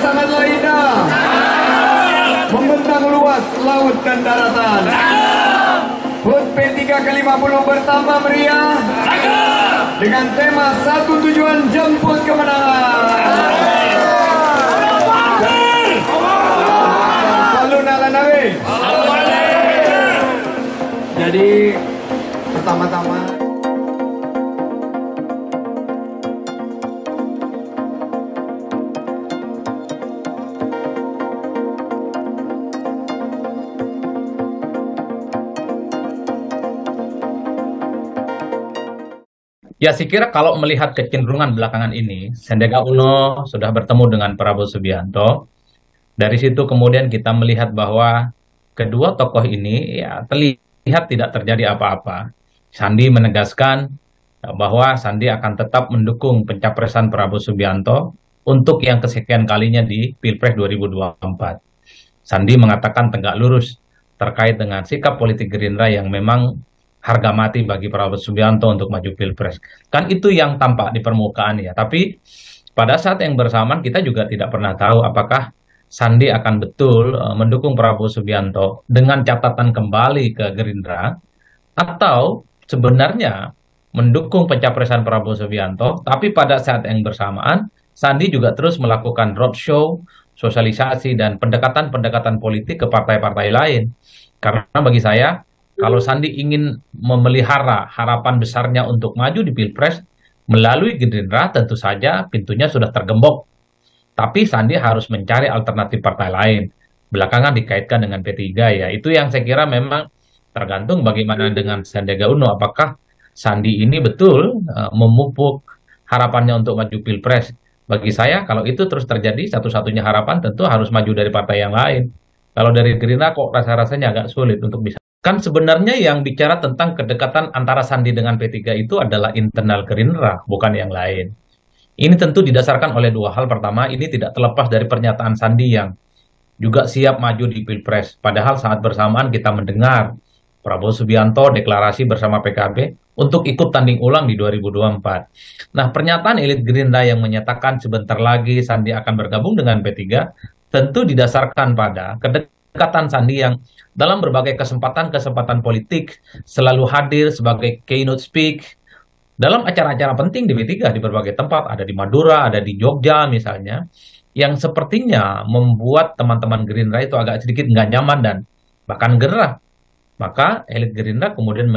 sangatlah indah membentang luas laut dan daratan HUT P3 ke-50 bertambah meriah dengan tema satu tujuan jemput kemenangan jadi pertama-tama Ya, saya kira kalau melihat kecenderungan belakangan ini, Sendega Uno sudah bertemu dengan Prabowo Subianto. Dari situ kemudian kita melihat bahwa kedua tokoh ini ya terlihat tidak terjadi apa-apa. Sandi menegaskan bahwa Sandi akan tetap mendukung pencapresan Prabowo Subianto untuk yang kesekian kalinya di Pilpres 2024. Sandi mengatakan tegak lurus terkait dengan sikap politik Gerindra yang memang harga mati bagi Prabowo Subianto untuk maju pilpres. Kan itu yang tampak di permukaan ya. Tapi pada saat yang bersamaan kita juga tidak pernah tahu apakah Sandi akan betul e, mendukung Prabowo Subianto dengan catatan kembali ke Gerindra atau sebenarnya mendukung pencapresan Prabowo Subianto tapi pada saat yang bersamaan Sandi juga terus melakukan roadshow, sosialisasi dan pendekatan-pendekatan politik ke partai-partai lain. Karena bagi saya kalau Sandi ingin memelihara harapan besarnya untuk maju di Pilpres, melalui Gerindra tentu saja pintunya sudah tergembok. Tapi Sandi harus mencari alternatif partai lain. Belakangan dikaitkan dengan P3 ya. Itu yang saya kira memang tergantung bagaimana dengan Sandiaga Uno. Apakah Sandi ini betul eh, memupuk harapannya untuk maju Pilpres? Bagi saya kalau itu terus terjadi satu-satunya harapan tentu harus maju dari partai yang lain. Kalau dari Gerindra kok rasa-rasanya agak sulit untuk bisa Kan sebenarnya yang bicara tentang kedekatan antara Sandi dengan P3 itu adalah internal Gerindra, bukan yang lain. Ini tentu didasarkan oleh dua hal. Pertama, ini tidak terlepas dari pernyataan Sandi yang juga siap maju di Pilpres. Padahal saat bersamaan kita mendengar Prabowo Subianto deklarasi bersama PKB untuk ikut tanding ulang di 2024. Nah, pernyataan elit Gerindra yang menyatakan sebentar lagi Sandi akan bergabung dengan P3 tentu didasarkan pada kedekatan kedekatan Sandi yang dalam berbagai kesempatan-kesempatan politik selalu hadir sebagai keynote speak dalam acara-acara penting di b 3 di berbagai tempat, ada di Madura, ada di Jogja misalnya, yang sepertinya membuat teman-teman Gerindra itu agak sedikit nggak nyaman dan bahkan gerah. Maka elit Gerindra kemudian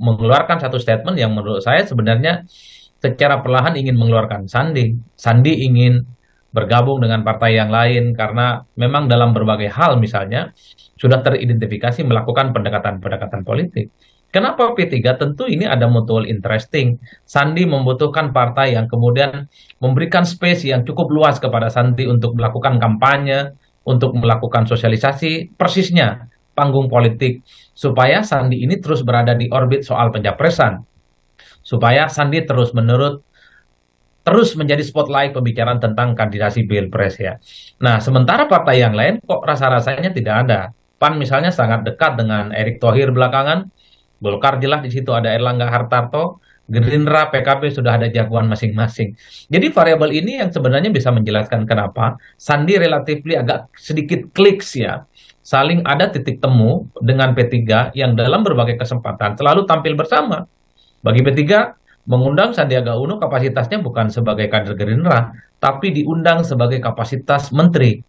mengeluarkan satu statement yang menurut saya sebenarnya secara perlahan ingin mengeluarkan Sandi. Sandi ingin bergabung dengan partai yang lain karena memang dalam berbagai hal misalnya sudah teridentifikasi melakukan pendekatan-pendekatan politik. Kenapa P3? Tentu ini ada mutual interesting. Sandi membutuhkan partai yang kemudian memberikan space yang cukup luas kepada Sandi untuk melakukan kampanye, untuk melakukan sosialisasi, persisnya panggung politik supaya Sandi ini terus berada di orbit soal pencapresan. Supaya Sandi terus menurut terus menjadi spotlight pembicaraan tentang kandidasi pilpres ya. Nah, sementara partai yang lain kok rasa-rasanya tidak ada. PAN misalnya sangat dekat dengan Erick Thohir belakangan, Golkar jelas di situ ada Erlangga Hartarto, Gerindra, PKB sudah ada jagoan masing-masing. Jadi variabel ini yang sebenarnya bisa menjelaskan kenapa Sandi relatif agak sedikit kliks ya. Saling ada titik temu dengan P3 yang dalam berbagai kesempatan selalu tampil bersama. Bagi P3, mengundang Sandiaga Uno kapasitasnya bukan sebagai kader Gerindra, tapi diundang sebagai kapasitas menteri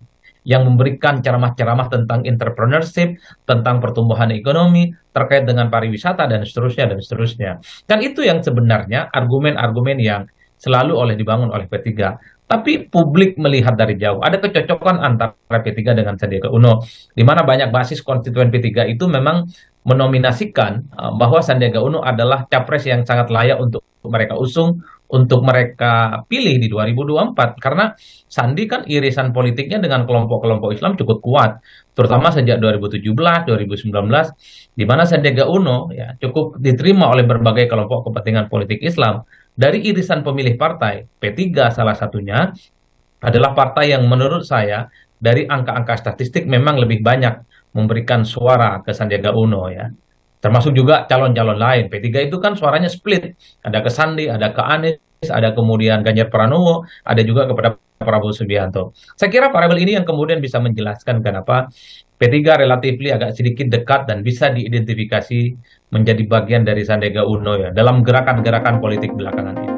yang memberikan ceramah-ceramah tentang entrepreneurship, tentang pertumbuhan ekonomi, terkait dengan pariwisata dan seterusnya dan seterusnya. Dan itu yang sebenarnya argumen-argumen yang selalu oleh dibangun oleh P3. Tapi publik melihat dari jauh ada kecocokan antara P3 dengan Sandiaga Uno, di mana banyak basis konstituen P3 itu memang menominasikan eh, bahwa Sandiaga Uno adalah capres yang sangat layak untuk mereka usung, untuk mereka pilih di 2024 karena Sandi kan irisan politiknya dengan kelompok-kelompok Islam cukup kuat terutama sejak 2017 2019 di mana Sandiaga Uno ya cukup diterima oleh berbagai kelompok kepentingan politik Islam dari irisan pemilih partai P3 salah satunya adalah partai yang menurut saya dari angka-angka statistik memang lebih banyak memberikan suara ke Sandiaga Uno ya. Termasuk juga calon-calon lain. P3 itu kan suaranya split. Ada ke Sandi, ada ke Anies, ada kemudian Ganjar Pranowo, ada juga kepada Prabowo Subianto. Saya kira variabel ini yang kemudian bisa menjelaskan kenapa P3 relatif agak sedikit dekat dan bisa diidentifikasi menjadi bagian dari Sandiaga Uno ya dalam gerakan-gerakan politik belakangan ini.